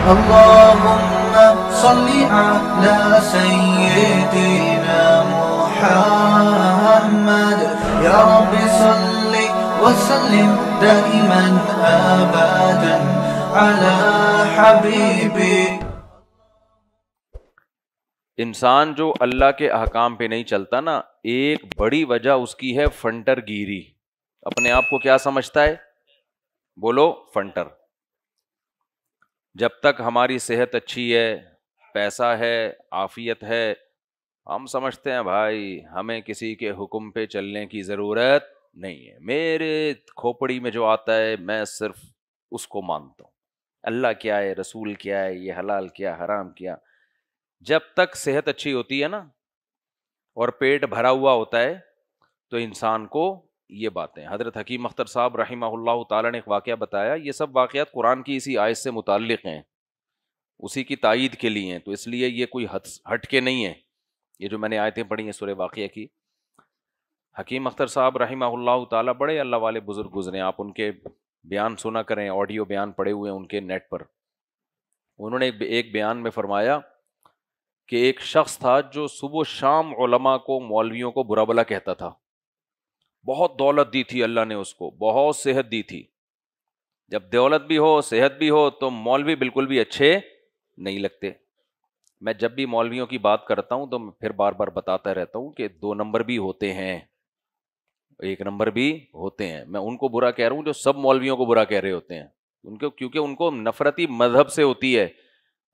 اللهم صل على سيدنا محمد يا رب صل وسلم دائما ابدا على حبيبي इंसान जो अल्लाह के अहकाम पे नहीं चलता ना एक बड़ी वजह उसकी है फंटर गिरी अपने आप को क्या समझता है बोलो फंटर जब तक हमारी सेहत अच्छी है पैसा है आफियत है हम समझते हैं भाई हमें किसी के हुक्म पे चलने की ज़रूरत नहीं है मेरे खोपड़ी में जो आता है मैं सिर्फ उसको मानता हूँ अल्लाह क्या है रसूल क्या है ये हलाल क्या हराम क्या जब तक सेहत अच्छी होती है ना और पेट भरा हुआ होता है तो इंसान को ये बातें हज़रत हकीम अख्तर साहब रही ताला ने एक वाक़ बताया ये सब वाक़ात कुरान की इसी आयत से मुतल हैं उसी की तइद के लिए हैं तो इसलिए ये कोई हट के नहीं है ये जो मैंने आयतें पढ़ी हैं सुर वाक़ की हकीम अख्तर साहब रही ताला बड़े अल्लाह वाले बुज़ुर्ग गुजरे आप उनके बयान सुना करें ऑडियो बयान पड़े हुए हैं उनके नेट पर उन्होंने एक बयान में फरमाया कि एक शख्स था जो सुबह शाम को मौलवियों को बुरा भला कहता था बहुत दौलत दी थी अल्लाह ने उसको बहुत सेहत दी थी जब दौलत भी हो सेहत भी हो तो मौलवी बिल्कुल भी अच्छे नहीं लगते मैं जब भी मौलवियों की बात करता हूं तो मैं फिर बार बार बताता रहता हूं कि दो नंबर भी होते हैं एक नंबर भी होते हैं मैं उनको बुरा कह रहा हूं जो सब मौलवियों को बुरा कह रहे होते हैं उनको क्योंकि उनको नफरती मजहब से होती है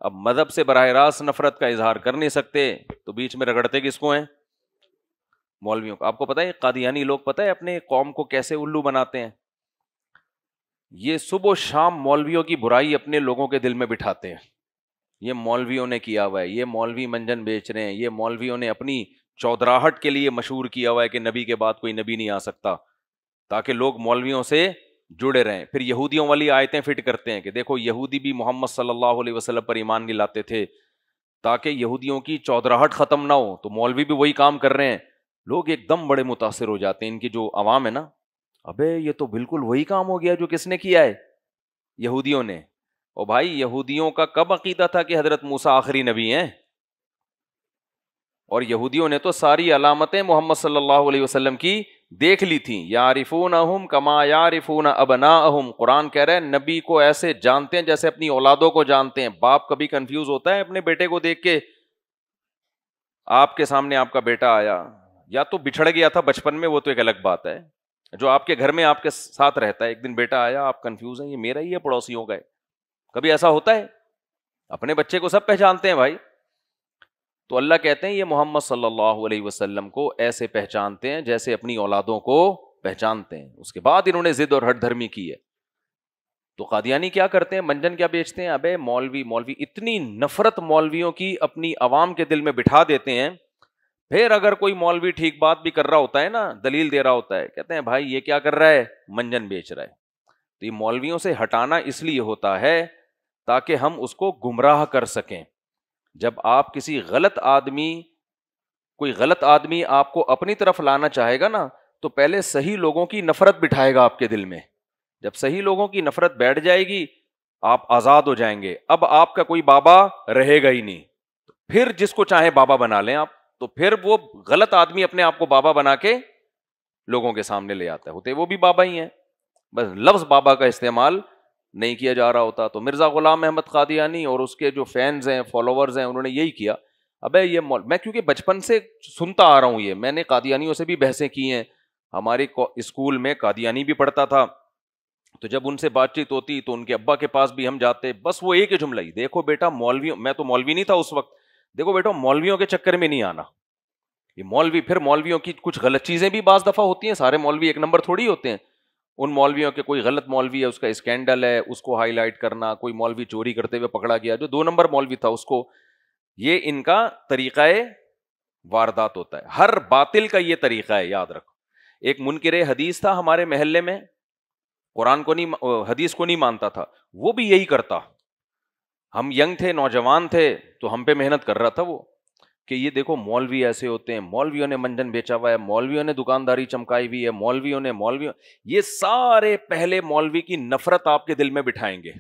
अब मजहब से बरह रास्त नफरत का इजहार कर नहीं सकते तो बीच में रगड़ते किसको हैं मौलवियों का आपको पता है कादियानी लोग पता है अपने कौम को कैसे उल्लू बनाते हैं ये सुबह शाम मौलवियों की बुराई अपने लोगों के दिल में बिठाते हैं ये मौलवियों ने किया हुआ है ये मौलवी मंजन बेच रहे हैं ये मौलवियों ने अपनी चौधराहट के लिए मशहूर किया हुआ है कि नबी के बाद कोई नबी नहीं आ सकता ताकि लोग मौलवियों से जुड़े रहें फिर यहूदियों वाली आयतें फिट करते हैं कि देखो यहूदी भी मोहम्मद सल्लल्लाहु अलैहि वसल्लम पर ईमान नहीं लाते थे ताकि यहूदियों की चौधराहट खत्म ना हो तो मौलवी भी वही काम कर रहे हैं लोग एकदम बड़े मुतासर हो जाते हैं इनकी जो आवाम है ना अबे ये तो बिल्कुल वही काम हो गया जो किसने किया है यहूदियों ने ओ भाई यहूदियों का कब अकीदा था कि हज़रत मूसा आखिरी नबी हैं और यहूदियों ने तो सारी अलामतें मोहम्मद सल्लल्लाहु अलैहि वसल्लम की देख ली थी यारिफून अहम कमा यारिफून अबना अहम कुरान कह रहे हैं नबी को ऐसे जानते हैं जैसे अपनी औलादों को जानते हैं बाप कभी कंफ्यूज होता है अपने बेटे को देख के आपके सामने आपका बेटा आया या तो बिछड़ गया था बचपन में वो तो एक अलग बात है जो आपके घर में आपके साथ रहता है एक दिन बेटा आया आप कंफ्यूज हैं ये मेरा ही है पड़ोसियों का है कभी ऐसा होता है अपने बच्चे को सब पहचानते हैं भाई तो अल्लाह कहते हैं ये मोहम्मद सल्लल्लाहु अलैहि वसल्लम को ऐसे पहचानते हैं जैसे अपनी औलादों को पहचानते हैं उसके बाद इन्होंने जिद और हटधर्मी की है तो कादियानी क्या करते हैं मंजन क्या बेचते हैं अबे मौलवी मौलवी इतनी नफरत मौलवियों की अपनी आवाम के दिल में बिठा देते हैं फिर अगर कोई मौलवी ठीक बात भी कर रहा होता है ना दलील दे रहा होता है कहते हैं भाई ये क्या कर रहा है मंजन बेच रहा है तो ये मौलवियों से हटाना इसलिए होता है ताकि हम उसको गुमराह कर सकें जब आप किसी गलत आदमी कोई गलत आदमी आपको अपनी तरफ लाना चाहेगा ना तो पहले सही लोगों की नफरत बिठाएगा आपके दिल में जब सही लोगों की नफरत बैठ जाएगी आप आज़ाद हो जाएंगे अब आपका कोई बाबा रहेगा ही नहीं फिर जिसको चाहे बाबा बना लें आप तो फिर वो गलत आदमी अपने आप को बाबा बना के लोगों के सामने ले आता है होते वो भी बाबा ही हैं बस लफ्ज़ बाबा का इस्तेमाल नहीं किया जा रहा होता तो मिर्ज़ा ग़ुलाम अहमद कादियानी और उसके जो फैंस हैं फॉलोवर्स हैं उन्होंने यही किया अबे ये मैं क्योंकि बचपन से सुनता आ रहा हूँ ये मैंने कादियानियों से भी बहसें की हैं हमारे स्कूल में कादियानी भी पढ़ता था तो जब उनसे बातचीत होती तो उनके अब्बा के पास भी हम जाते बस वो एक ही जुमला ही देखो बेटा मौलवी मैं तो मौलवी नहीं था उस वक्त देखो बेटो मौलवियों के चक्कर में नहीं आना ये मौलवी फिर मौलवियों की कुछ गलत चीजें भी बाज दफा होती हैं सारे मौलवी एक नंबर थोड़ी होते हैं उन मौलवियों के कोई गलत मौलवी है उसका स्कैंडल है उसको हाईलाइट करना कोई मौलवी चोरी करते हुए पकड़ा गया जो दो नंबर मौलवी था उसको ये इनका तरीका वारदात होता है हर बातिल का ये तरीका है याद रखो एक मुनकर हदीस था हमारे महल्ले में कुरान को नहीं हदीस को नहीं मानता था वो भी यही करता हम यंग थे नौजवान थे तो हम पे मेहनत कर रहा था वो कि ये देखो मौलवी ऐसे होते हैं मौलवियों ने मंजन बेचा हुआ है मौलवियों ने दुकानदारी चमकाई हुई है मौलवियों ने मौलवियों ये सारे पहले मौलवी की नफरत आपके दिल में बिठाएंगे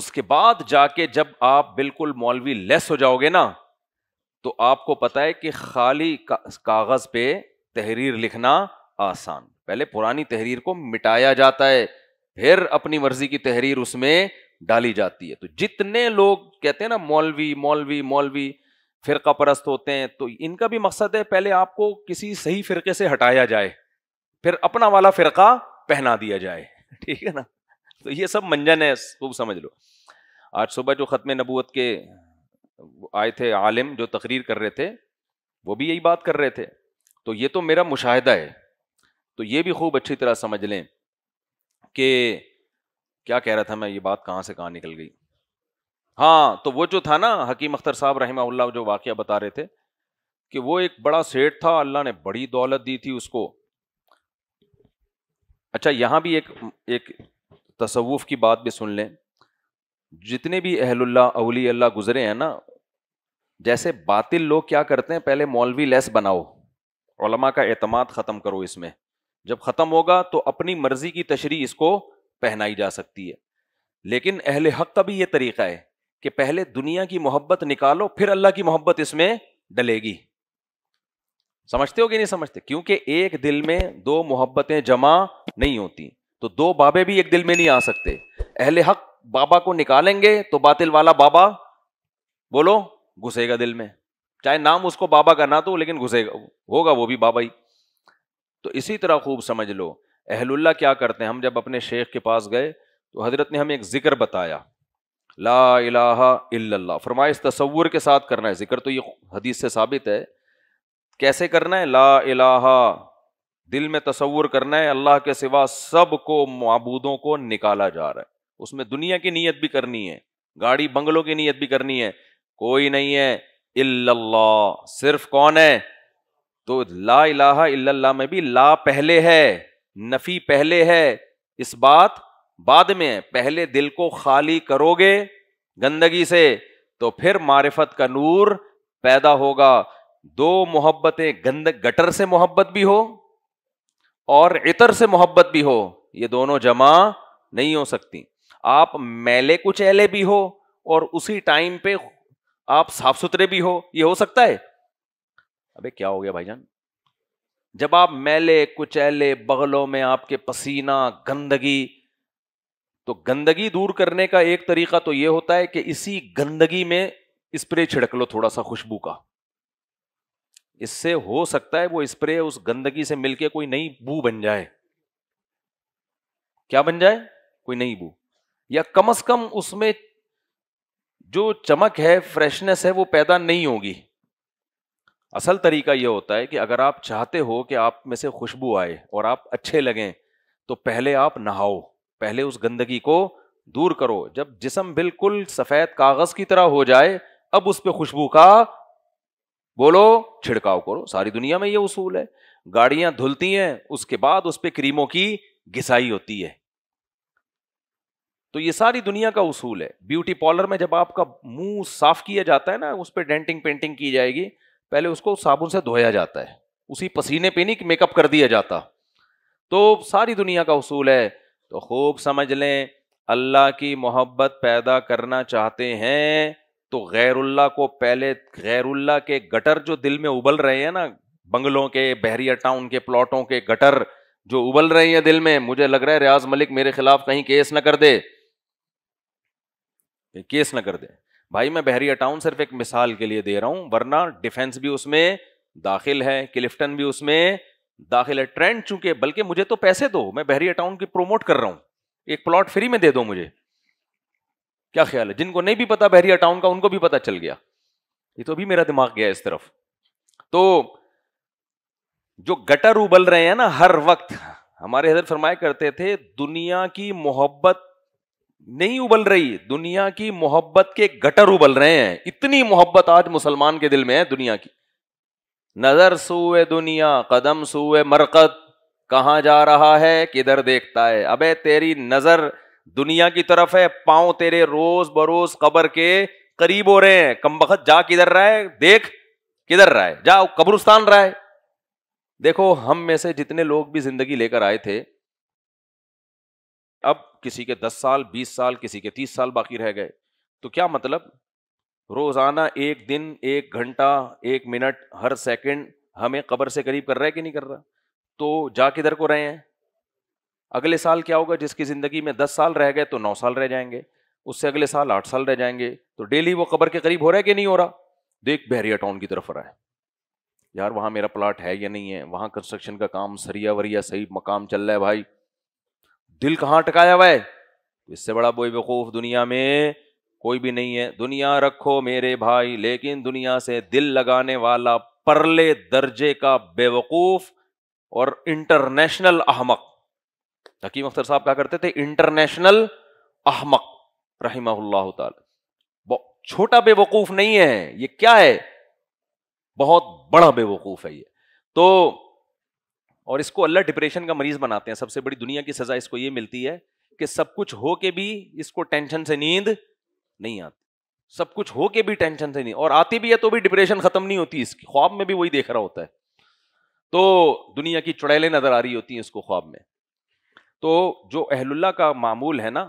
उसके बाद जाके जब आप बिल्कुल मौलवी लेस हो जाओगे ना तो आपको पता है कि खाली का, कागज पे तहरीर लिखना आसान पहले पुरानी तहरीर को मिटाया जाता है फिर अपनी मर्जी की तहरीर उसमें डाली जाती है तो जितने लोग कहते हैं ना मौलवी मौलवी मौलवी फिरका परस्त होते हैं तो इनका भी मकसद है पहले आपको किसी सही फिरके से हटाया जाए फिर अपना वाला फिरका पहना दिया जाए ठीक है ना तो ये सब मंजन है खूब समझ लो आज सुबह जो ख़त्म नबूत के आए थे आलिम जो तकरीर कर रहे थे वो भी यही बात कर रहे थे तो ये तो मेरा मुशाह है तो ये भी खूब अच्छी तरह समझ लें कि क्या कह रहा था मैं ये बात कहां से कहाँ निकल गई हाँ तो वो जो था ना हकीम अख्तर साहब रहीमा जो वाक़ बता रहे थे कि वो एक बड़ा सेठ था अल्लाह ने बड़ी दौलत दी थी उसको अच्छा यहां भी एक एक तसवुफ़ की बात भी सुन लें जितने भी अहलुल्ला अवली अल्लाह गुजरे हैं ना जैसे बातिल लोग क्या करते हैं पहले मौलवी लेस बनाओ का अतमाद ख़त्म करो इसमें जब ख़त्म होगा तो अपनी मर्ज़ी की तशरी इसको पहनाई जा सकती है लेकिन अहल हक का भी ये तरीका है कि पहले दुनिया की मोहब्बत निकालो फिर अल्लाह की मोहब्बत इसमें डलेगी समझते हो कि नहीं समझते क्योंकि एक दिल में दो मोहब्बतें जमा नहीं होती तो दो बाबे भी एक दिल में नहीं आ सकते अहले हक बाबा को निकालेंगे तो बातिल वाला बाबा बोलो घुसेगा दिल में चाहे नाम उसको बाबा का ना तो लेकिन घुसेगा होगा वो भी बाबा ही तो इसी तरह खूब समझ लो अहलुल्ला क्या करते हैं हम जब अपने शेख के पास गए तो हजरत ने हमें एक ज़िक्र बताया ला इला फरमाया इस तस्वुर के साथ करना है ज़िक्र तो ये हदीस से साबित है कैसे करना है ला इलाहा दिल में तस्वुर करना है अल्लाह के सिवा सब को मबूदों को निकाला जा रहा है उसमें दुनिया की नीयत भी करनी है गाड़ी बंगलों की नीयत भी करनी है कोई नहीं है इल्लल्लाह सिर्फ कौन है तो ला इलाहा इल्लल्लाह में भी ला पहले है नफी पहले है इस बात बाद में पहले दिल को खाली करोगे गंदगी से तो फिर मारिफत का नूर पैदा होगा दो मोहब्बतें गंद गटर से मोहब्बत भी हो और इतर से मोहब्बत भी हो ये दोनों जमा नहीं हो सकती आप मैले कुचैले भी हो और उसी टाइम पे आप साफ सुथरे भी हो ये हो सकता है अबे क्या हो गया भाईजान जब आप मैले कुचैले बगलों में आपके पसीना गंदगी तो गंदगी दूर करने का एक तरीका तो यह होता है कि इसी गंदगी में स्प्रे छिड़क लो थोड़ा सा खुशबू का इससे हो सकता है वो स्प्रे उस गंदगी से मिलके कोई नई बू बन जाए क्या बन जाए कोई नई बू या कम अज कम उसमें जो चमक है फ्रेशनेस है वो पैदा नहीं होगी असल तरीका यह होता है कि अगर आप चाहते हो कि आप में से खुशबू आए और आप अच्छे लगें तो पहले आप नहाओ पहले उस गंदगी को दूर करो जब जिसम बिल्कुल सफ़ेद कागज़ की तरह हो जाए अब उस पर खुशबू का बोलो छिड़काव करो सारी दुनिया में ये उसूल है गाड़ियां धुलती हैं उसके बाद उस पर क्रीमों की घिसाई होती है तो ये सारी दुनिया का उसूल है ब्यूटी पार्लर में जब आपका मुंह साफ किया जाता है ना उस पर डेंटिंग पेंटिंग की जाएगी पहले उसको साबुन से धोया जाता है उसी पसीने पे नहीं मेकअप कर दिया जाता तो सारी दुनिया का उसूल है तो खूब समझ लें अल्लाह की मोहब्बत पैदा करना चाहते हैं तो गैरुल्ला को पहले गैरुल्ला के गटर जो दिल में उबल रहे हैं ना बंगलों के बहरिया टाउन के प्लॉटों के गटर जो उबल रहे हैं दिल में मुझे लग रहा है रियाज मलिक मेरे खिलाफ कहीं केस ना कर दे केस ना कर दे भाई मैं बहरिया टाउन सिर्फ एक मिसाल के लिए दे रहा हूं वरना डिफेंस भी उसमें दाखिल है क्लिफ्टन भी उसमें दाखिल है ट्रेंड चूंकि बल्कि मुझे तो पैसे दो मैं बहरिया टाउन की प्रोमोट कर रहा हूं एक प्लॉट फ्री में दे दो मुझे क्या ख्याल है जिनको नहीं भी पता बहरिया टाउन का उनको भी पता चल गया ये तो भी मेरा दिमाग गया इस तरफ तो जो गटर उबल रहे हैं ना हर वक्त हमारे हजर फरमाया करते थे दुनिया की मोहब्बत नहीं उबल रही दुनिया की मोहब्बत के गटर उबल रहे हैं इतनी मोहब्बत आज मुसलमान के दिल में है दुनिया की नजर सूए दुनिया कदम सूए मरकत कहा जा रहा है किधर देखता है अबे तेरी नजर दुनिया की तरफ है पांव तेरे रोज बरोज कबर के करीब हो रहे हैं कम बखत जा किधर रहा है देख किधर रहा है जा कब्रुस्तान रहा है देखो हम में से जितने लोग भी जिंदगी लेकर आए थे अब किसी के दस साल बीस साल किसी के तीस साल बाकी रह गए तो क्या मतलब रोज़ाना एक दिन एक घंटा एक मिनट हर सेकंड हमें कब्र से करीब कर रहा है कि नहीं कर रहा तो जा किधर को रहे हैं अगले साल क्या होगा जिसकी ज़िंदगी में दस साल रह गए तो नौ साल रह जाएंगे उससे अगले साल आठ साल रह जाएंगे तो डेली वो कब्र के करीब हो रहा है कि नहीं हो रहा देख बहरिया टाउन की तरफ रहा है यार वहाँ मेरा प्लाट है या नहीं है वहाँ कंस्ट्रक्शन का काम सरिया वरिया सही मकाम चल रहा है भाई दिल कहाँ अटकाया हुआ है तो इससे बड़ा बोई बेवकूफ दुनिया में कोई भी नहीं है दुनिया रखो मेरे भाई लेकिन दुनिया से दिल लगाने वाला परले दर्जे का बेवकूफ और इंटरनेशनल अहमक हकीम अख्तर साहब क्या करते थे इंटरनेशनल अहमक रहीमल्ला छोटा बेवकूफ नहीं है ये क्या है बहुत बड़ा बेवकूफ है ये तो और इसको अल्लाह डिप्रेशन का मरीज बनाते हैं सबसे बड़ी दुनिया की सजा इसको ये मिलती है कि सब कुछ हो के भी इसको टेंशन से नींद नहीं आती सब कुछ हो के भी टेंशन से नहीं और आती भी है तो भी डिप्रेशन खत्म नहीं होती इसकी ख्वाब में भी वही देख रहा होता है तो दुनिया की चुड़ैलें नजर आ रही होती हैं इसको ख्वाब में तो जो अहलुल्ला का मामूल है ना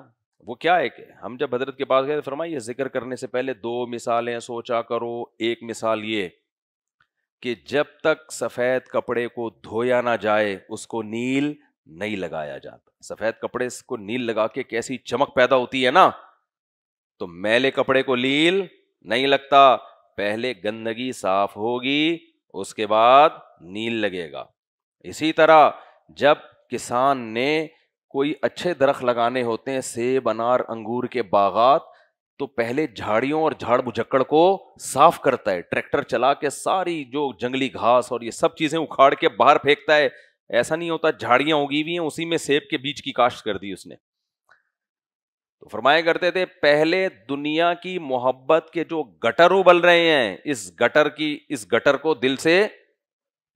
वो क्या है कि हम जब हजरत के पास गए तो फरमाइए जिक्र करने से पहले दो मिसालें सोचा करो एक मिसाल ये कि जब तक सफ़ेद कपड़े को धोया ना जाए उसको नील नहीं लगाया जाता सफ़ेद कपड़े को नील लगा के कैसी चमक पैदा होती है ना तो मैले कपड़े को नील नहीं लगता पहले गंदगी साफ होगी उसके बाद नील लगेगा इसी तरह जब किसान ने कोई अच्छे दरख लगाने होते हैं सेब अनार अंगूर के बागात तो पहले झाड़ियों और झाड़ बुझक्कड़ को साफ करता है ट्रैक्टर चला के सारी जो जंगली घास और ये सब चीजें उखाड़ के बाहर फेंकता है ऐसा नहीं होता झाड़ियां उगी हुई हैं उसी में सेब के बीज की काश्त कर दी उसने तो फरमाया करते थे पहले दुनिया की मोहब्बत के जो गटर उबल रहे हैं इस गटर की इस गटर को दिल से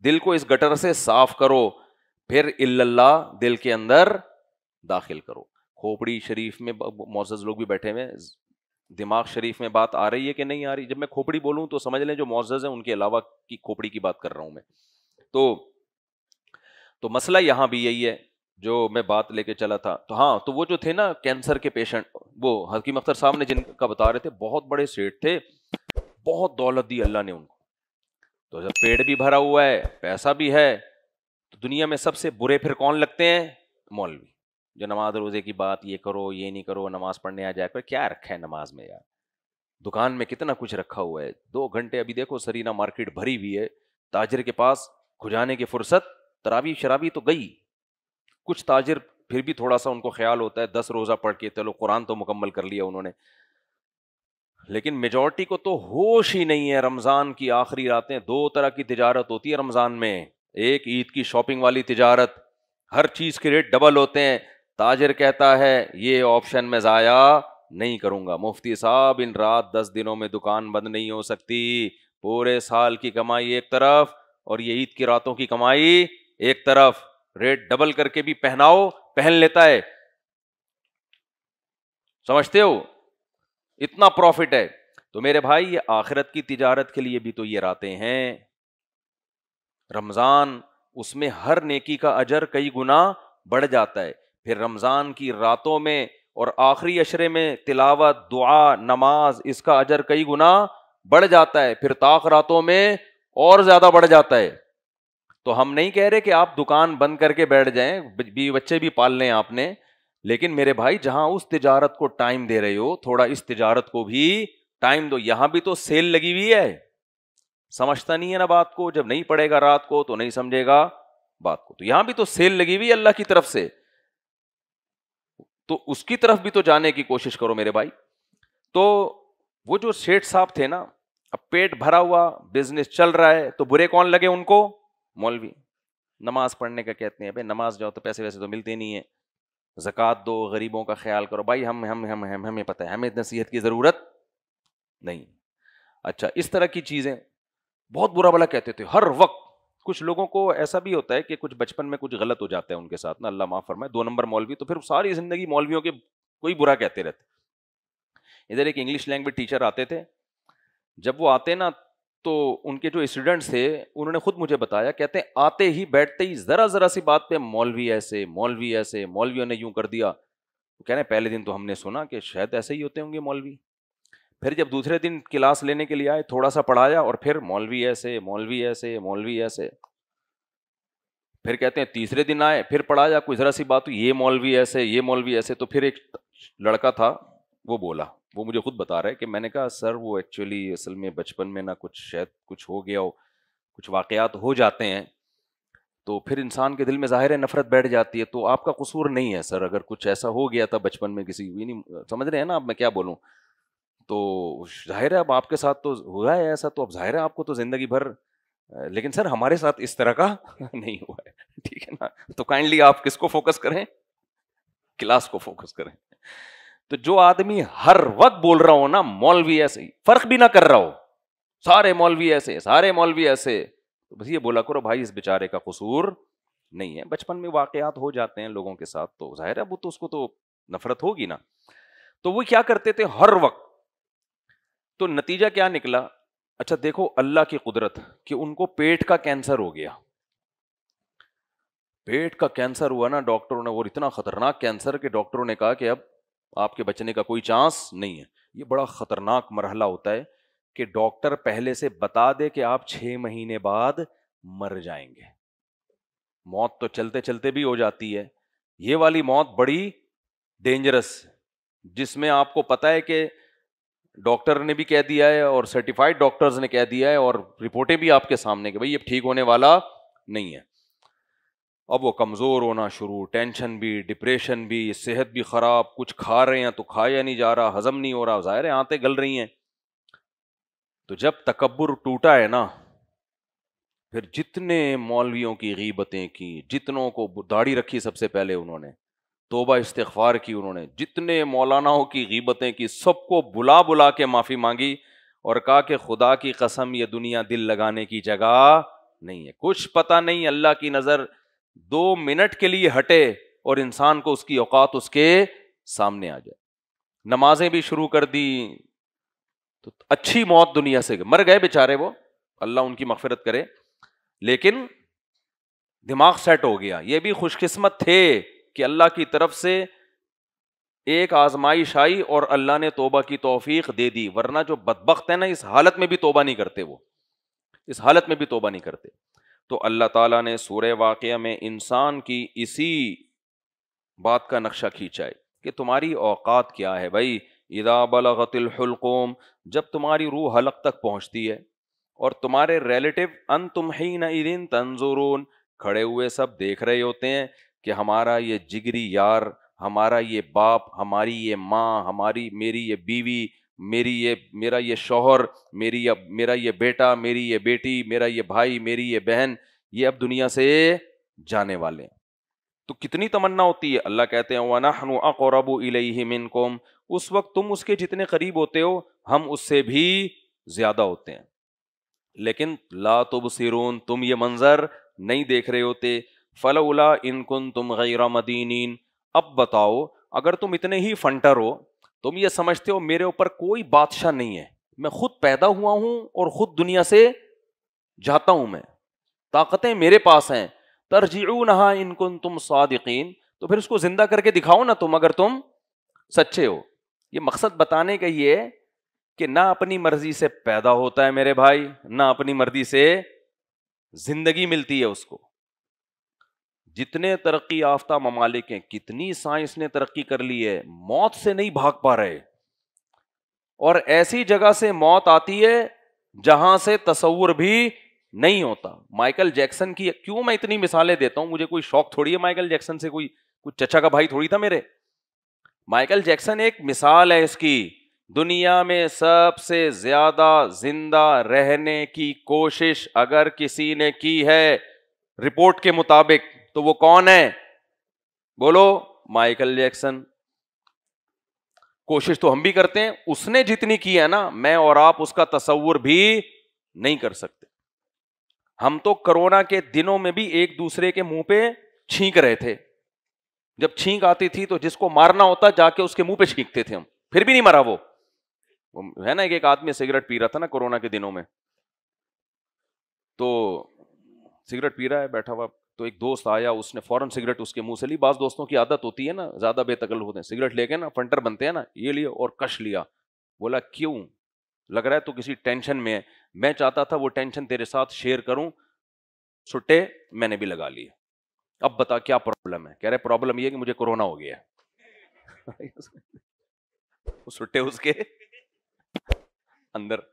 दिल को इस गटर से साफ करो फिर इल्लल्ला दिल के अंदर दाखिल करो खोपड़ी शरीफ में मोजज लोग भी बैठे हुए दिमाग शरीफ में बात आ रही है कि नहीं आ रही जब मैं खोपड़ी बोलूँ तो समझ लें जो मोजज़ हैं उनके अलावा की खोपड़ी की बात कर रहा हूं मैं तो तो मसला यहां भी यही है जो मैं बात लेके चला था तो हाँ तो वो जो थे ना कैंसर के पेशेंट वो हकीम अख्तर साहब ने जिनका बता रहे थे बहुत बड़े सेठ थे बहुत दौलत दी अल्लाह ने उनको तो जब पेड़ भी भरा हुआ है पैसा भी है तो दुनिया में सबसे बुरे फिर कौन लगते हैं मौलवी जो नमाज रोज़े की बात ये करो ये नहीं करो नमाज पढ़ने आ जाए पर क्या रखा है नमाज में यार दुकान में कितना कुछ रखा हुआ है दो घंटे अभी देखो सरीना मार्केट भरी हुई है ताजर के पास खुजाने की फुर्सत तराबी शराबी तो गई कुछ ताजर फिर भी थोड़ा सा उनको ख्याल होता है दस रोज़ा पढ़ के चलो कुरान तो मुकम्मल कर लिया उन्होंने लेकिन मेजोरिटी को तो होश ही नहीं है रमज़ान की आखिरी रातें दो तरह की तिजारत होती है रमज़ान में एक ईद की शॉपिंग वाली तिजारत हर चीज़ के रेट डबल होते हैं ताजिर कहता है ये ऑप्शन में ज़ाया नहीं करूँगा मुफ्ती साहब इन रात दस दिनों में दुकान बंद नहीं हो सकती पूरे साल की कमाई एक तरफ और ये ईद की रातों की कमाई एक तरफ रेट डबल करके भी पहनाओ पहन लेता है समझते हो इतना प्रॉफिट है तो मेरे भाई ये आखिरत की तिजारत के लिए भी तो ये रातें हैं रमज़ान उसमें हर नेकी का अजर कई गुना बढ़ जाता है फिर रमज़ान की रातों में और आखिरी अशरे में तिलावत दुआ नमाज इसका अजर कई गुना बढ़ जाता है फिर ताक रातों में और ज़्यादा बढ़ जाता है तो हम नहीं कह रहे कि आप दुकान बंद करके बैठ जाए बी बच्चे भी पाल लें आपने लेकिन मेरे भाई जहां उस तिजारत को टाइम दे रहे हो थोड़ा इस तिजारत को भी टाइम दो यहां भी तो सेल लगी हुई है समझता नहीं है ना बात को जब नहीं पड़ेगा रात को तो नहीं समझेगा बात को तो यहां भी तो सेल लगी हुई है अल्लाह की तरफ से तो उसकी तरफ भी तो जाने की कोशिश करो मेरे भाई तो वो जो सेठ साहब थे ना अब पेट भरा हुआ बिजनेस चल रहा है तो बुरे कौन लगे उनको मौलवी नमाज पढ़ने का कहते हैं भाई नमाज जाओ तो पैसे वैसे तो मिलते नहीं है जक़ात दो गरीबों का ख्याल करो भाई हम हम हम हम हमें पता है हमें नसीहत की ज़रूरत नहीं अच्छा इस तरह की चीज़ें बहुत बुरा भला कहते थे हर वक्त कुछ लोगों को ऐसा भी होता है कि कुछ बचपन में कुछ गलत हो जाता है उनके साथ ना अल्लाह माफ फरमाए दो नंबर मौलवी तो फिर सारी जिंदगी मौलवियों के कोई बुरा कहते रहते इधर एक इंग्लिश लैंग्वेज टीचर आते थे जब वो आते ना तो उनके जो स्टूडेंट्स थे उन्होंने खुद मुझे बताया कहते हैं आते ही बैठते ही ज़रा ज़रा सी बात पे मौलवी ऐसे मौलवी ऐसे मौलवियों ने यूं कर दिया तो कह रहे पहले दिन तो हमने सुना कि शायद ऐसे ही होते होंगे मौलवी फिर जब दूसरे दिन क्लास लेने के लिए आए थोड़ा सा पढ़ाया और फिर मौलवी ऐसे मौलवी ऐसे मौलवी ऐसे फिर कहते हैं तीसरे दिन आए फिर पढ़ाया कोई ज़रा सी बात हुई ये मौलवी ऐसे ये मौलवी ऐसे तो फिर एक लड़का था वो बोला वो मुझे खुद बता रहा है कि मैंने कहा सर वो एक्चुअली असल में बचपन में ना कुछ शायद कुछ हो गया हो कुछ वाकयात हो जाते हैं तो फिर इंसान के दिल में ज़ाहिर है नफरत बैठ जाती है तो आपका कसूर नहीं है सर अगर कुछ ऐसा हो गया था बचपन में किसी भी नहीं समझ रहे हैं ना आप मैं क्या बोलूँ तो जाहिर है अब आपके साथ तो हुआ है ऐसा तो अब जाहिर है आपको तो ज़िंदगी भर लेकिन सर हमारे साथ इस तरह का नहीं हुआ है ठीक है ना तो काइंडली आप किसको फोकस करें क्लास को फोकस करें तो जो आदमी हर वक्त बोल रहा हो ना मौलवी ऐसे ही फर्क भी ना कर रहा हो सारे मौलवी ऐसे सारे मौलवी ऐसे तो बस ये बोला करो भाई इस बेचारे का कसूर नहीं है बचपन में वाकयात हो जाते हैं लोगों के साथ तो जाहिर है वो तो उसको तो नफरत होगी ना तो वो क्या करते थे हर वक्त तो नतीजा क्या निकला अच्छा देखो अल्लाह की कुदरत कि उनको पेट का कैंसर हो गया पेट का कैंसर हुआ ना डॉक्टरों ने वो इतना खतरनाक कैंसर के डॉक्टरों ने कहा कि अब आपके बचने का कोई चांस नहीं है ये बड़ा खतरनाक मरहला होता है कि डॉक्टर पहले से बता दे कि आप छह महीने बाद मर जाएंगे मौत तो चलते चलते भी हो जाती है ये वाली मौत बड़ी डेंजरस जिसमें आपको पता है कि डॉक्टर ने भी कह दिया है और सर्टिफाइड डॉक्टर्स ने कह दिया है और रिपोर्टें भी आपके सामने कि भाई ये ठीक होने वाला नहीं है अब वो कमज़ोर होना शुरू टेंशन भी डिप्रेशन भी सेहत भी ख़राब कुछ खा रहे हैं तो खाया नहीं जा रहा हज़म नहीं हो रहा ज़ाहिर है आते गल रही हैं तो जब तकबर टूटा है ना फिर जितने मौलवियों की गीबतें की जितनों को दाढ़ी रखी सबसे पहले उन्होंने तोबा इस्तफार की उन्होंने जितने मौलानाओं की गीबतें की सबको बुला बुला के माफ़ी मांगी और कहा कि खुदा की कसम यह दुनिया दिल लगाने की जगह नहीं है कुछ पता नहीं अल्लाह की नज़र दो मिनट के लिए हटे और इंसान को उसकी औकात उसके सामने आ जाए नमाजें भी शुरू कर दी तो अच्छी मौत दुनिया से मर गए बेचारे वो अल्लाह उनकी मफफरत करे लेकिन दिमाग सेट हो गया ये भी खुशकिस्मत थे कि अल्लाह की तरफ से एक आजमाइश आई और अल्लाह ने तोबा की तोफीक दे दी वरना जो बदबख्त है ना इस हालत में भी तोबा नहीं करते वो इस हालत में भी तोबा नहीं करते तो अल्लाह ताला ने सूर्य वाक़ में इंसान की इसी बात का नक्शा खींचा है कि तुम्हारी औकात क्या है भाई इदा बलगतिलकोम जब तुम्हारी रूह हलक तक पहुंचती है और तुम्हारे रिलेटिव अन तुम ही नदीन तंजुरून खड़े हुए सब देख रहे होते हैं कि हमारा ये जिगरी यार हमारा ये बाप हमारी ये माँ हमारी मेरी ये बीवी मेरी ये मेरा ये शौहर मेरी ये मेरा ये बेटा मेरी ये बेटी मेरा ये भाई मेरी ये बहन ये अब दुनिया से जाने वाले हैं तो कितनी तमन्ना होती है अल्लाह कहते हैं वाना हनु अकरबू इलकोम उस वक्त तुम उसके जितने करीब होते हो हम उससे भी ज़्यादा होते हैं लेकिन ला तो तुम ये मंज़र नहीं देख रहे होते फ़लउला इनकुन तुम गैर मदीन अब बताओ अगर तुम इतने ही फंटर हो तुम ये समझते हो मेरे ऊपर कोई बादशाह नहीं है मैं खुद पैदा हुआ हूं और खुद दुनिया से जाता हूं मैं ताकतें मेरे पास हैं तरजीऊ नहा इनकुन तुम सादिकीन तो फिर उसको ज़िंदा करके दिखाओ ना तुम अगर तुम सच्चे हो ये मकसद बताने का ये कि ना अपनी मर्जी से पैदा होता है मेरे भाई ना अपनी मर्जी से जिंदगी मिलती है उसको जितने तरक्की याफ्ता ममालिक हैं कितनी साइंस ने तरक्की कर ली है मौत से नहीं भाग पा रहे और ऐसी जगह से मौत आती है जहां से तस्वुर भी नहीं होता माइकल जैक्सन की क्यों मैं इतनी मिसालें देता हूं मुझे कोई शौक थोड़ी है माइकल जैक्सन से कोई कुछ चचा का भाई थोड़ी था मेरे माइकल जैक्सन एक मिसाल है इसकी दुनिया में सबसे ज्यादा जिंदा रहने की कोशिश अगर किसी ने की है रिपोर्ट के मुताबिक तो वो कौन है बोलो माइकल जैक्सन कोशिश तो हम भी करते हैं उसने जितनी की है ना मैं और आप उसका तस्वुर भी नहीं कर सकते हम तो कोरोना के दिनों में भी एक दूसरे के मुंह पे छींक रहे थे जब छींक आती थी तो जिसको मारना होता जाके उसके मुंह पे छींकते थे हम फिर भी नहीं मरा वो है ना एक एक आदमी सिगरेट पी रहा था ना कोरोना के दिनों में तो सिगरेट पी रहा है बैठा हुआ तो एक दोस्त आया उसने फ़ौरन सिगरेट उसके मुंह से ली बाज़ दोस्तों की आदत होती है ना ज़्यादा बेतकल होते हैं सिगरेट लेके ना फंटर बनते हैं ना ये लिए और कश लिया बोला क्यों लग रहा है तो किसी टेंशन में है मैं चाहता था वो टेंशन तेरे साथ शेयर करूं छुट्टे मैंने भी लगा लिए अब बता क्या प्रॉब्लम है कह रहे प्रॉब्लम ये कि मुझे कोरोना हो गया छुट्टे उसके अंदर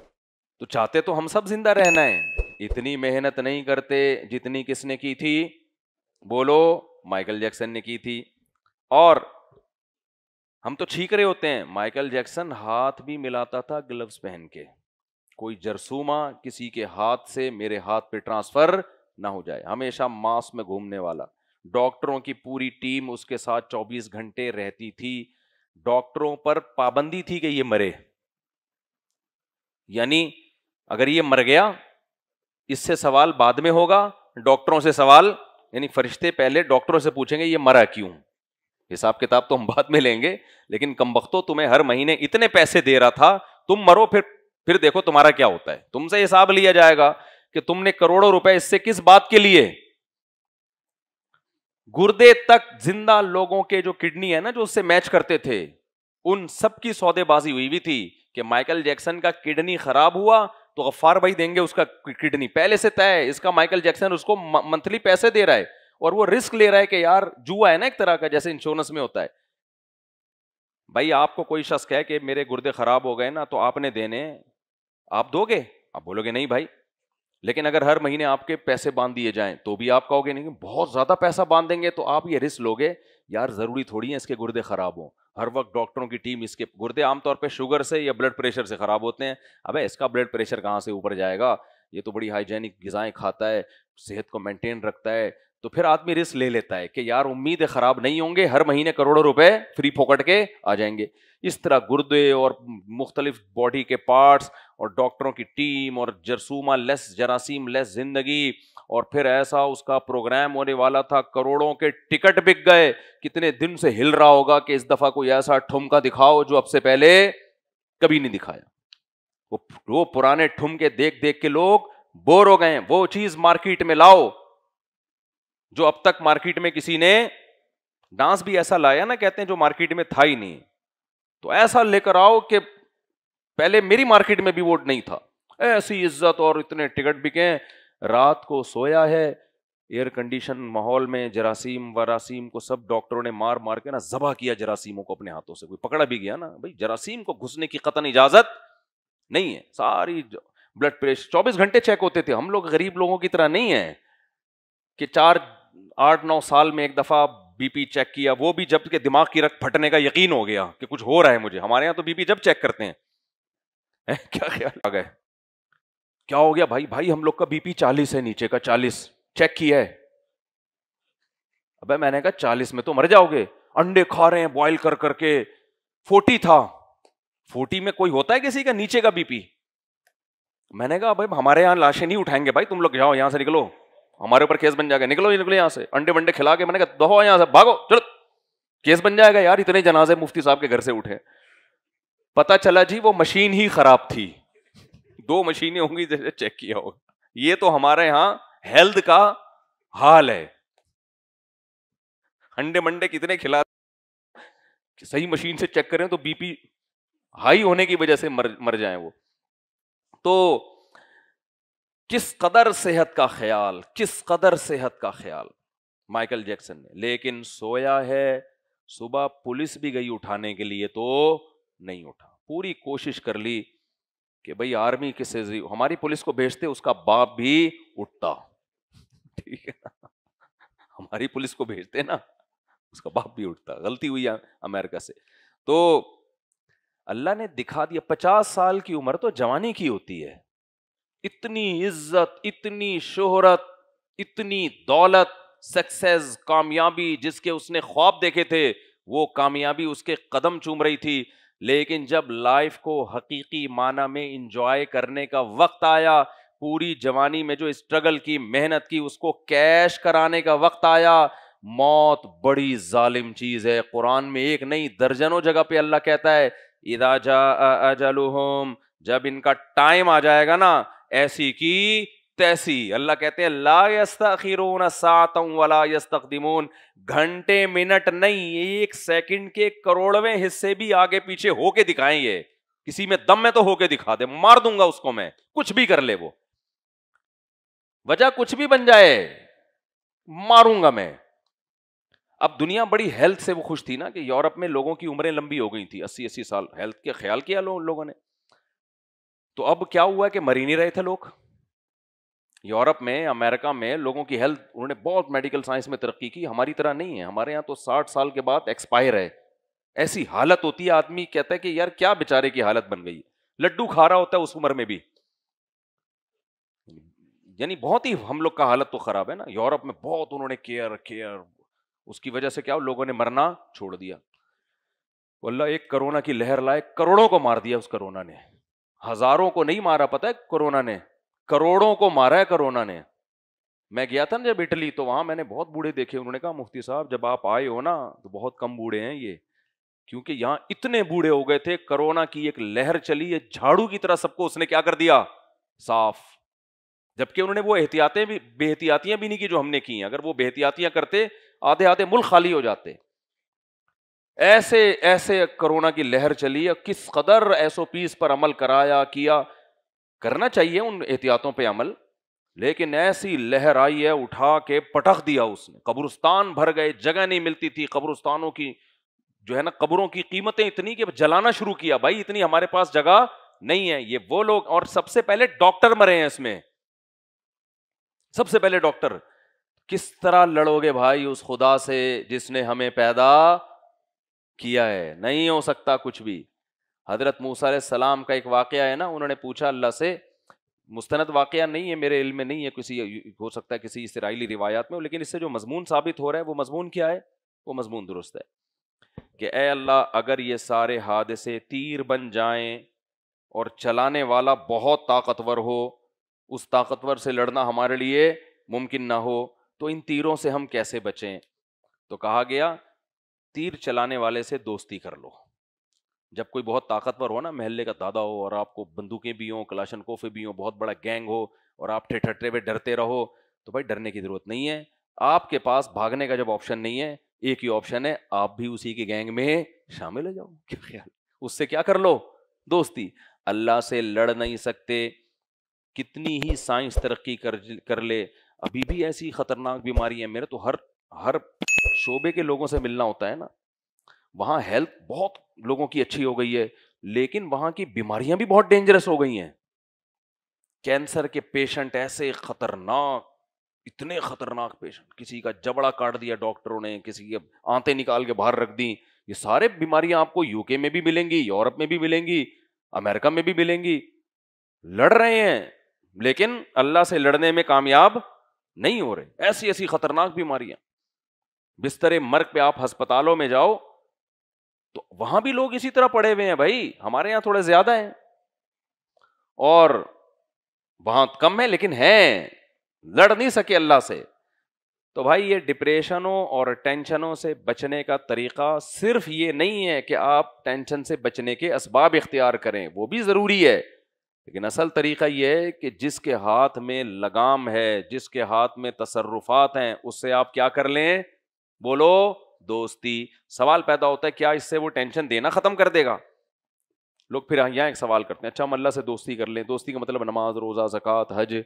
तो चाहते तो हम सब जिंदा रहना है इतनी मेहनत नहीं करते जितनी किसने की थी बोलो माइकल जैक्सन ने की थी और हम तो छीक रहे होते हैं माइकल जैक्सन हाथ भी मिलाता था ग्लव्स पहन के कोई जरसूमा किसी के हाथ से मेरे हाथ पे ट्रांसफर ना हो जाए हमेशा मास में घूमने वाला डॉक्टरों की पूरी टीम उसके साथ 24 घंटे रहती थी डॉक्टरों पर पाबंदी थी कि ये मरे यानी अगर ये मर गया इससे सवाल बाद में होगा डॉक्टरों से सवाल यानी फरिश्ते पहले डॉक्टरों से पूछेंगे ये मरा क्यों हिसाब किताब तो हम बाद में लेंगे लेकिन कम वक्तों तुम्हें हर महीने इतने पैसे दे रहा था तुम मरो फिर फिर देखो तुम्हारा क्या होता है तुमसे हिसाब लिया जाएगा कि तुमने करोड़ों रुपए इससे किस बात के लिए गुर्दे तक जिंदा लोगों के जो किडनी है ना जो उससे मैच करते थे उन सबकी सौदेबाजी हुई भी थी कि माइकल जैक्सन का किडनी खराब हुआ तो गफ्फार भाई देंगे उसका किडनी पहले से तय है इसका माइकल जैक्सन उसको मंथली पैसे दे रहा है और वो रिस्क ले रहा है कि यार जुआ है ना एक तरह का जैसे इंश्योरेंस में होता है भाई आपको कोई शख्स कहे कि मेरे गुर्दे खराब हो गए ना तो आपने देने आप दोगे आप बोलोगे नहीं भाई लेकिन अगर हर महीने आपके पैसे बांध दिए जाएं तो भी आप कहोगे नहीं बहुत ज़्यादा पैसा बांध देंगे तो आप ये रिस्क लोगे यार ज़रूरी थोड़ी है इसके गुर्दे खराब हों हर वक्त डॉक्टरों की टीम इसके गुर्दे आमतौर पर शुगर से या ब्लड प्रेशर से ख़राब होते हैं अब इसका ब्लड प्रेशर कहाँ से ऊपर जाएगा ये तो बड़ी हाइजेनिक गज़ाएँ खाता है सेहत को मेंटेन रखता है तो फिर आदमी रिस्क ले लेता है कि यार उम्मीद है ख़राब नहीं होंगे हर महीने करोड़ों रुपए फ्री फोकट के आ जाएंगे इस तरह गुर्दे और मुख्तलिफ बॉडी के पार्ट्स और डॉक्टरों की टीम और जरसूमा लेस जरासीम लेस जिंदगी और फिर ऐसा उसका प्रोग्राम होने वाला था करोड़ों के टिकट बिक गए कितने दिन से हिल रहा होगा कि इस दफा कोई ऐसा ठुमका दिखाओ जो अब से पहले कभी नहीं दिखाया वो वो पुराने ठुमके देख देख के लोग बोर हो गए वो चीज मार्केट में लाओ जो अब तक मार्केट में किसी ने डांस भी ऐसा लाया ना कहते हैं जो मार्केट में था ही नहीं तो ऐसा लेकर आओ कि पहले मेरी मार्केट में भी वोट नहीं था ऐसी इज्जत और इतने टिकट बिके रात को सोया है एयर कंडीशन माहौल में जरासीम वरासीम को सब डॉक्टरों ने मार मार के ना जबा किया जरासीमों को अपने हाथों से कोई पकड़ा भी गया ना भाई जरासीम को घुसने की कतन इजाजत नहीं है सारी ब्लड प्रेशर चौबीस घंटे चेक होते थे हम लोग गरीब लोगों की तरह नहीं है कि चार आठ नौ साल में एक दफा बीपी चेक किया वो भी जब के दिमाग की रख फटने का यकीन हो गया कि कुछ हो रहा है मुझे हमारे यहाँ तो बीपी जब चेक करते हैं क्या ख्याल आ गए क्या हो गया भाई भाई हम लोग का बीपी चालीस है नीचे का चालीस चेक किया है अबे मैंने कहा चालीस में तो मर जाओगे अंडे खा रहे हैं बॉईल कर करके फोर्टी था फोर्टी में कोई होता है किसी का नीचे का बीपी मैंने कहा भाई हमारे यहाँ लाशें नहीं उठाएंगे भाई तुम लोग जाओ यहाँ से निकलो हमारे ऊपर केस बन जाएगा निकलो निकलो यहाँ से अंडे वंडे खिला के मैंने कहा दो यहाँ से भागो चलो केस बन जाएगा यार इतने जनाजे मुफ्ती साहब के घर से उठे पता चला जी वो मशीन ही खराब थी दो मशीनें होंगी जैसे चेक किया होगा ये तो हमारे यहां हेल्थ का हाल है अंडे मंडे कितने खिला सही मशीन से चेक करें तो बीपी हाई होने की वजह से मर मर जाए वो तो किस कदर सेहत का ख्याल किस कदर सेहत का ख्याल माइकल जैक्सन ने लेकिन सोया है सुबह पुलिस भी गई उठाने के लिए तो नहीं उठा पूरी कोशिश कर ली कि भाई आर्मी किसे हमारी पुलिस को भेजते उसका बाप भी उठता ठीक है हमारी पुलिस को भेजते ना उसका बाप भी उठता गलती हुई अमेरिका से तो अल्लाह ने दिखा दिया पचास साल की उम्र तो जवानी की होती है इतनी इज्जत इतनी शोहरत इतनी दौलत सक्सेस कामयाबी जिसके उसने ख्वाब देखे थे वो कामयाबी उसके कदम चूम रही थी लेकिन जब लाइफ को हकीकी माना में इंजॉय करने का वक्त आया पूरी जवानी में जो स्ट्रगल की मेहनत की उसको कैश कराने का वक्त आया मौत बड़ी जालिम चीज़ है कुरान में एक नई दर्जनों जगह पे अल्लाह कहता है इदाजा अजलुहम जब इनका टाइम आ जाएगा ना ऐसी की तैसी अल्लाह कहते हैं लास्तरून सातम घंटे मिनट नहीं एक सेकंड के करोड़वें हिस्से भी आगे पीछे होके दिखाएंगे किसी में दम में तो होके दिखा दे मार दूंगा उसको मैं कुछ भी कर ले वो वजह कुछ भी बन जाए मारूंगा मैं अब दुनिया बड़ी हेल्थ से वो खुश थी ना कि यूरोप में लोगों की उम्रें लंबी हो गई थी अस्सी अस्सी साल हेल्थ के ख्याल किया लो, लोगों ने तो अब क्या हुआ कि मरी नहीं रहे थे लोग यूरोप में अमेरिका में लोगों की हेल्थ उन्होंने बहुत मेडिकल साइंस में तरक्की की हमारी तरह नहीं है हमारे यहाँ तो साठ साल के बाद एक्सपायर है ऐसी हालत होती है आदमी कहता है कि यार क्या बेचारे की हालत बन गई लड्डू खा रहा होता है उस उम्र में भी यानी बहुत ही हम लोग का हालत तो खराब है ना यूरोप में बहुत उन्होंने केयर केयर उसकी वजह से क्या लोगों ने मरना छोड़ दिया वल्ला एक करोना की लहर लाए करोड़ों को मार दिया उस करोना ने हजारों को नहीं मारा पता है कोरोना ने करोड़ों को मारा है कोरोना ने मैं गया था ना जब इटली तो वहां मैंने बहुत बूढ़े देखे उन्होंने कहा मुफ्ती साहब जब आप आए हो ना तो बहुत कम बूढ़े हैं ये क्योंकि यहां इतने बूढ़े हो गए थे कोरोना की एक लहर चली ये झाड़ू की तरह सबको उसने क्या कर दिया साफ जबकि उन्होंने वो एहतियातें भी बेहतियातियां भी नहीं की जो हमने की अगर वो बेहतियातियां करते आधे आधे मुल्क खाली हो जाते ऐसे ऐसे कोरोना की लहर चली और किस कदर एस पर अमल कराया किया करना चाहिए उन एहतियातों पे अमल लेकिन ऐसी लहर आई है उठा के पटख दिया उसने कब्रस्तान भर गए जगह नहीं मिलती थी कब्रस्तानों की जो है ना कब्रों की कीमतें इतनी कि जलाना शुरू किया भाई इतनी हमारे पास जगह नहीं है ये वो लोग और सबसे पहले डॉक्टर मरे हैं इसमें सबसे पहले डॉक्टर किस तरह लड़ोगे भाई उस खुदा से जिसने हमें पैदा किया है नहीं हो सकता कुछ भी हज़रत मूसा सलाम का एक वाक़ है ना उन्होंने पूछा अल्लाह से मुस्ंद वाक़ नहीं है मेरे इल्म में नहीं है किसी हो सकता है किसी इसराइली रिवायात में लेकिन इससे जो मजमून साबित हो रहा है वो मजमून क्या है वो मजमून दुरुस्त है कि ए अल्लाह अगर ये सारे हादसे तीर बन जाएँ और चलाने वाला बहुत ताकतवर हो उस ताकतवर से लड़ना हमारे लिए मुमकिन ना हो तो इन तीरों से हम कैसे बचें तो कहा गया तीर चलाने वाले से दोस्ती कर लो जब कोई बहुत ताकतवर हो ना महल्ले का दादा हो और आपको बंदूकें भी हों कलाशन कोफे भी हों बहुत बड़ा गैंग हो और आप ठेठटे हुए डरते रहो तो भाई डरने की ज़रूरत नहीं है आपके पास भागने का जब ऑप्शन नहीं है एक ही ऑप्शन है आप भी उसी के गैंग में शामिल हो जाओ क्या ख्याल उससे क्या कर लो दोस्ती अल्लाह से लड़ नहीं सकते कितनी ही साइंस तरक्की कर कर ले अभी भी ऐसी खतरनाक बीमारी है मेरे तो हर हर शोबे के लोगों से मिलना होता है ना वहाँ हेल्थ बहुत लोगों की अच्छी हो गई है लेकिन वहाँ की बीमारियां भी बहुत डेंजरस हो गई हैं कैंसर के पेशेंट ऐसे खतरनाक इतने खतरनाक पेशेंट किसी का जबड़ा काट दिया डॉक्टरों ने किसी के आंते निकाल के बाहर रख दी ये सारे बीमारियां आपको यूके में भी मिलेंगी यूरोप में भी मिलेंगी अमेरिका में भी मिलेंगी लड़ रहे हैं लेकिन अल्लाह से लड़ने में कामयाब नहीं हो रहे ऐसी ऐसी खतरनाक बीमारियां बिस्तरे मर्ग पे आप अस्पतालों में जाओ तो वहां भी लोग इसी तरह पड़े हुए हैं भाई हमारे यहां थोड़े ज्यादा हैं और वहां तो कम है लेकिन हैं लड़ नहीं सके अल्लाह से तो भाई ये डिप्रेशनों और टेंशनों से बचने का तरीका सिर्फ ये नहीं है कि आप टेंशन से बचने के इसबाब इख्तियार करें वो भी ज़रूरी है लेकिन असल तरीका ये है कि जिसके हाथ में लगाम है जिसके हाथ में तसरुफात हैं उससे आप क्या कर लें बोलो दोस्ती सवाल पैदा होता है क्या इससे वो टेंशन देना खत्म कर देगा लोग फिर यहाँ एक सवाल करते हैं अच्छा हम अल्लाह से दोस्ती कर लें दोस्ती का मतलब नमाज रोज़ा ज़क़़त हज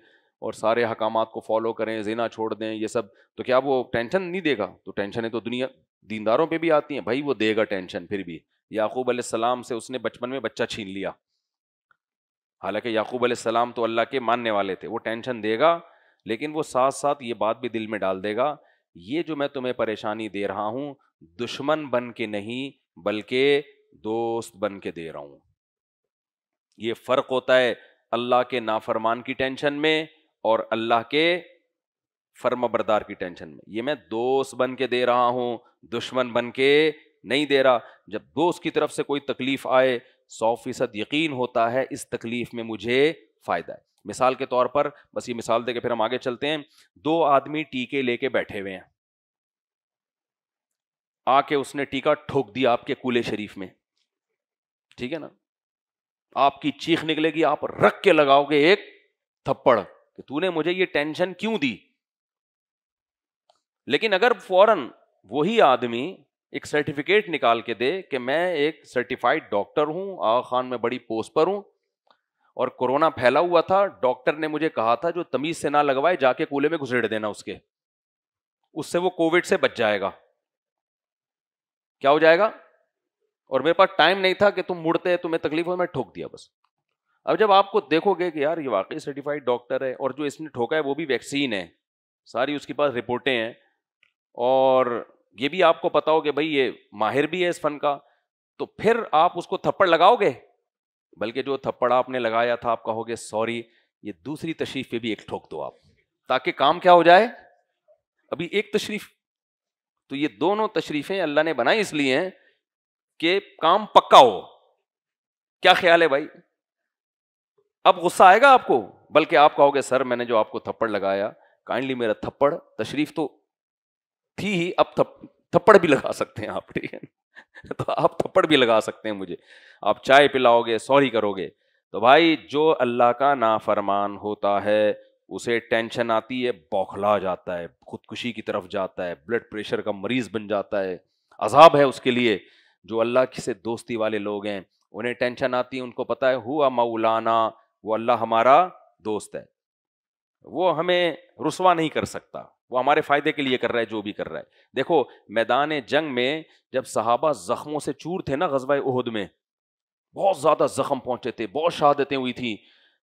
और सारे हकाम को फॉलो करें जीना छोड़ दें ये सब तो क्या वो टेंशन नहीं देगा तो टेंशन है तो दुनिया दीनदारों पे भी आती हैं भाई वो देगा टेंशन फिर भी याकूब आसमाम से उसने बचपन में बच्चा छीन लिया हालांकि याकूब आसमाम तो अल्लाह के मानने वाले थे वो टेंशन देगा लेकिन वो साथ साथ ये बात भी दिल में डाल देगा ये जो मैं तुम्हें परेशानी दे रहा हूं दुश्मन बन के नहीं बल्कि दोस्त बन के दे रहा हूं ये फर्क होता है अल्लाह के नाफरमान की टेंशन में और अल्लाह के फर्मबरदार की टेंशन में ये मैं दोस्त बन के दे रहा हूं दुश्मन बन के नहीं दे रहा जब दोस्त की तरफ से कोई तकलीफ आए सौ फीसद यकीन होता है इस तकलीफ में मुझे फ़ायदा है मिसाल के तौर पर बस ये मिसाल दे के फिर हम आगे चलते हैं दो आदमी टीके लेके बैठे हुए हैं आके उसने टीका ठोक दिया आपके कूले शरीफ में ठीक है ना आपकी चीख निकलेगी आप रख के लगाओगे एक थप्पड़ कि तूने मुझे ये टेंशन क्यों दी लेकिन अगर फौरन वही आदमी एक सर्टिफिकेट निकाल के दे कि मैं एक सर्टिफाइड डॉक्टर हूं आ खान में बड़ी पोस्ट पर हूं और कोरोना फैला हुआ था डॉक्टर ने मुझे कहा था जो तमीज से ना लगवाए जाके कूले में घुसेड़ देना उसके उससे वो कोविड से बच जाएगा क्या हो जाएगा और मेरे पास टाइम नहीं था कि तुम मुड़ते तुम्हें तकलीफ हो मैं ठोक दिया बस अब जब आपको देखोगे कि यार ये वाकई सर्टिफाइड डॉक्टर है और जो इसने ठोका है वो भी वैक्सीन है सारी उसके पास रिपोर्टें हैं और ये भी आपको पता हो कि भाई ये माहिर भी है इस फन का तो फिर आप उसको थप्पड़ लगाओगे बल्कि जो थप्पड़ आपने लगाया था आप कहोगे सॉरी ये दूसरी तशरीफ पे भी एक ठोक दो आप ताकि काम क्या हो जाए अभी एक तशरीफ तो ये दोनों तशरीफें अल्लाह ने बनाई इसलिए हैं कि काम पक्का हो क्या ख्याल है भाई अब गुस्सा आएगा आपको बल्कि आप कहोगे सर मैंने जो आपको थप्पड़ लगाया काइंडली मेरा थप्पड़ तशरीफ तो थी ही अब थप्पड़ भी लगा सकते हैं आप ठीक है तो आप थप्पड़ भी लगा सकते हैं मुझे आप चाय पिलाओगे सॉरी करोगे तो भाई जो अल्लाह का नाफरमान होता है उसे टेंशन आती है बौखला जाता है खुदकुशी की तरफ जाता है ब्लड प्रेशर का मरीज़ बन जाता है अजाब है उसके लिए जो अल्लाह से दोस्ती वाले लोग हैं उन्हें टेंशन आती है उनको पता है हुआ मौलाना वो अल्लाह हमारा दोस्त है वो हमें रुसवा नहीं कर सकता वो हमारे फ़ायदे के लिए कर रहा है जो भी कर रहा है देखो मैदान जंग में जब सहाबा ज़ख्मों से चूर थे ना गजबा उहद में बहुत ज़्यादा ज़ख्म पहुंचे थे बहुत शहादतें हुई थी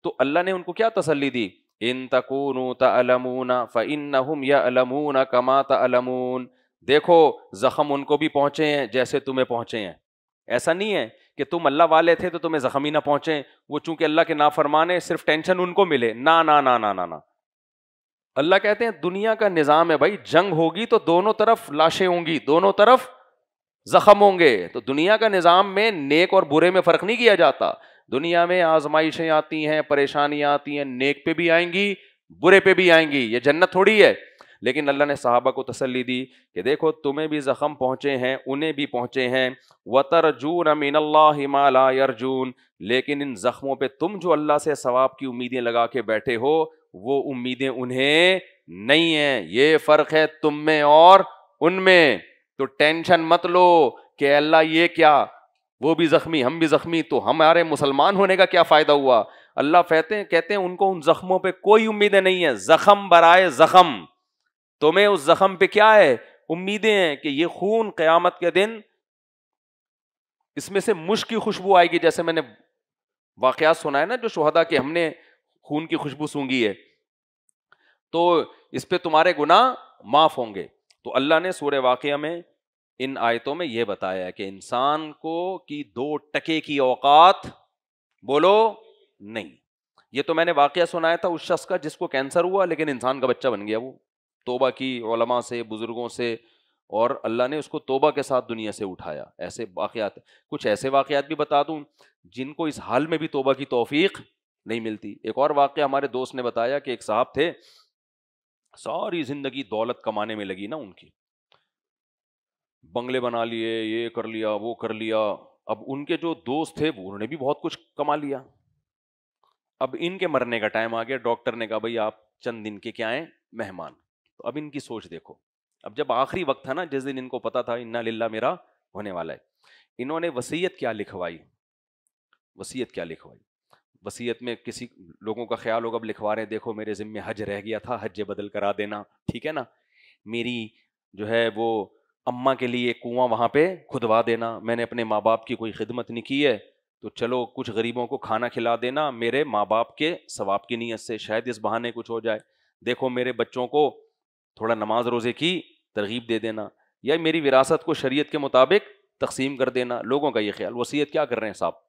तो अल्लाह ने उनको क्या तसली दी इन तकून फ़िन या अलमून कमा तलमून देखो ज़ख्म उनको भी पहुंचे हैं जैसे तुम्हें पहुंचे हैं ऐसा नहीं है कि तुम अल्लाह वाले थे तो तुम्हें ज़ख्म ही ना पहुंचे वो चूंकि अल्लाह के ना फरमाने सिर्फ टेंशन उनको मिले ना ना ना ना ना ना अल्लाह कहते हैं दुनिया का निज़ाम है भाई जंग होगी तो दोनों तरफ लाशें होंगी दोनों तरफ जख्म होंगे तो दुनिया का निज़ाम में नेक और बुरे में फ़र्क नहीं किया जाता दुनिया में आजमाइशें आती हैं परेशानियां आती हैं नेक पे भी आएंगी बुरे पे भी आएंगी ये जन्नत थोड़ी है लेकिन अल्लाह ने साहबा को तसली दी कि देखो तुम्हें भी ज़ख़म पहुँचे हैं उन्हें भी पहुँचे हैं वतरजून अमीन हिमाला यरजून लेकिन इन ज़ख़मों पर तुम जो अल्लाह से सवाब की उम्मीदें लगा के बैठे हो वो उम्मीदें उन्हें नहीं हैं ये फ़र्क है तुम में और उनमें तो टेंशन मत लो कि अल्लाह ये क्या वो भी ज़ख्मी हम भी ज़ख्मी तो हमारे मुसलमान होने का क्या फ़ायदा हुआ अल्लाह फहते हैं कहते हैं उनको उन ज़ख्मों पे कोई उम्मीदें नहीं है ज़ख़म बराए ज़ख़म तुम्हें उस ज़ख़म पे क्या है उम्मीदें हैं कि ये खून क़यामत के दिन इसमें से मुश्क की खुशबू आएगी जैसे मैंने वाक़ात सुना है ना जो शहदा के हमने खून की खुशबू सूंगी है तो इस पर तुम्हारे गुनाह माफ़ होंगे तो अल्लाह ने सूर्य वाक़ में इन आयतों में यह बताया है कि इंसान को कि दो टके की औकात बोलो नहीं ये तो मैंने वाक़ सुनाया था उस शख्स का जिसको कैंसर हुआ लेकिन इंसान का बच्चा बन गया वो तोबा की ओलमा से बुज़ुर्गों से और अल्लाह ने उसको तोबा के साथ दुनिया से उठाया ऐसे वाक़ात कुछ ऐसे वाक़ात भी बता दूँ जिनको इस हाल में भी तोबा की तोफ़ी नहीं मिलती एक और वाक्य हमारे दोस्त ने बताया कि एक साहब थे सारी जिंदगी दौलत कमाने में लगी ना उनकी बंगले बना लिए ये कर लिया वो कर लिया अब उनके जो दोस्त थे उन्होंने भी बहुत कुछ कमा लिया अब इनके मरने का टाइम आ गया डॉक्टर ने कहा भाई आप चंद दिन के क्या हैं मेहमान तो अब इनकी सोच देखो अब जब आखिरी वक्त था ना जिस दिन इनको पता था इन्ना लिल्ला मेरा होने वाला है इन्होंने वसीयत क्या लिखवाई वसीयत क्या लिखवाई वसीयत में किसी लोगों का ख्याल होगा अब लिखवा रहे हैं देखो मेरे ज़िम्मे हज रह गया था हज बदल करा देना ठीक है ना मेरी जो है वो अम्मा के लिए कुआं वहाँ पे खुदवा देना मैंने अपने माँ बाप की कोई खिदमत नहीं की है तो चलो कुछ गरीबों को खाना खिला देना मेरे माँ बाप के सवाब की नीयत से शायद इस बहाने कुछ हो जाए देखो मेरे बच्चों को थोड़ा नमाज रोज़े की तरगीब दे देना या मेरी विरासत को शरीयत के मुताबिक तकसीम कर देना लोगों का ये ख्याल वसीयत क्या कर रहे हैं साहब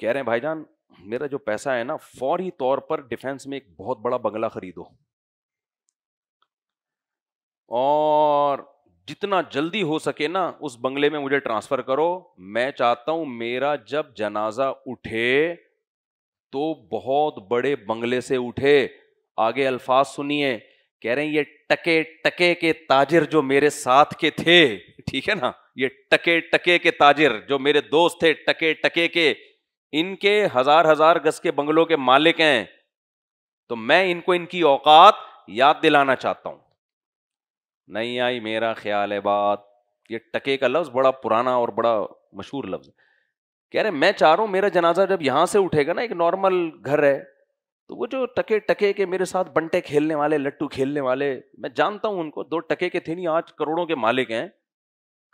कह रहे हैं भाईजान मेरा जो पैसा है ना फौरी तौर पर डिफेंस में एक बहुत बड़ा बंगला खरीदो और जितना जल्दी हो सके ना उस बंगले में मुझे ट्रांसफर करो मैं चाहता हूं मेरा जब जनाजा उठे तो बहुत बड़े बंगले से उठे आगे अल्फाज सुनिए कह रहे हैं ये टके टके के ताजिर जो मेरे साथ के थे ठीक है ना ये टके टके के ताजिर जो मेरे दोस्त थे टके टके के इनके हजार हजार गज के बंगलों के मालिक हैं तो मैं इनको इनकी औकात याद दिलाना चाहता हूं नहीं आई मेरा ख्याल है बात ये टके का लफ्ज बड़ा पुराना और बड़ा मशहूर लफ्ज कह रहे मैं चाह रहा हूं मेरा जनाजा जब यहां से उठेगा ना एक नॉर्मल घर है तो वो जो टके टके के मेरे साथ बंटे खेलने वाले लट्टू खेलने वाले मैं जानता हूं उनको दो टके के थे नहीं आज करोड़ों के मालिक हैं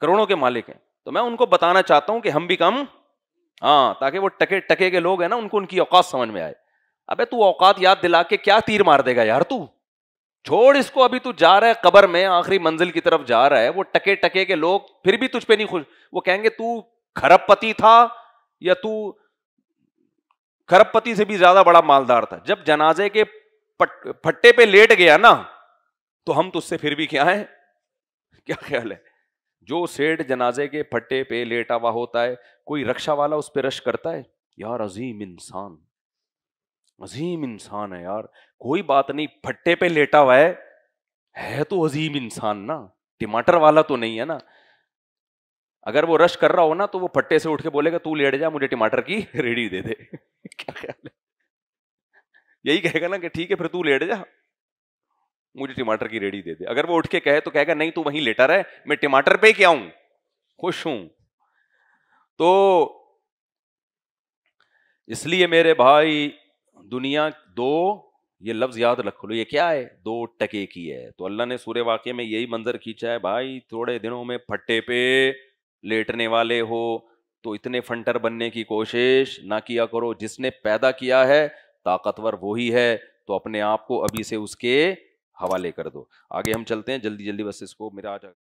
करोड़ों के मालिक हैं तो मैं उनको बताना चाहता हूं कि हम भी कम हाँ ताकि वो टके टके के लोग हैं ना उनको उनकी औकात समझ में आए अबे तू औकात याद दिला के क्या तीर मार देगा यार तू छोड़ इसको अभी तू जा रहा है कबर में आखिरी मंजिल की तरफ जा रहा है वो टके टके के लोग फिर भी तुझ पर नहीं खुश वो कहेंगे तू खरबपति था या तू खरबपति से भी ज्यादा बड़ा मालदार था जब जनाजे के फट्टे पे लेट गया ना तो हम तुझसे फिर भी क्या है क्या ख्याल है जो सेठ जनाजे के फट्टे पे लेटा हुआ होता है कोई रक्षा वाला उस पर रश करता है यार अजीम इंसान अजीम इंसान है यार कोई बात नहीं फट्टे पे लेटा हुआ है है तो अजीम इंसान ना टमाटर वाला तो नहीं है ना अगर वो रश कर रहा हो ना तो वो फट्टे से उठ के बोलेगा तू लेट जा मुझे टमाटर की रेडी दे दे क्या ख्याल है यही कहेगा ना कि ठीक है फिर तू लेट जा मुझे टमाटर की रेडी दे दे अगर वो उठ के कहे तो कहेगा नहीं तू वहीं लेटा रहे मैं टमाटर पे क्या हूं खुश हूं तो इसलिए मेरे भाई दुनिया दो ये लफ्ज याद रख लो ये क्या है दो टके की है तो अल्लाह ने सूर्य वाक्य में यही मंजर खींचा है भाई थोड़े दिनों में फट्टे पे लेटने वाले हो तो इतने फंटर बनने की कोशिश ना किया करो जिसने पैदा किया है ताकतवर वही है तो अपने आप को अभी से उसके हवा कर दो आगे हम चलते हैं जल्दी जल्दी बस इसको मेरा आ जाए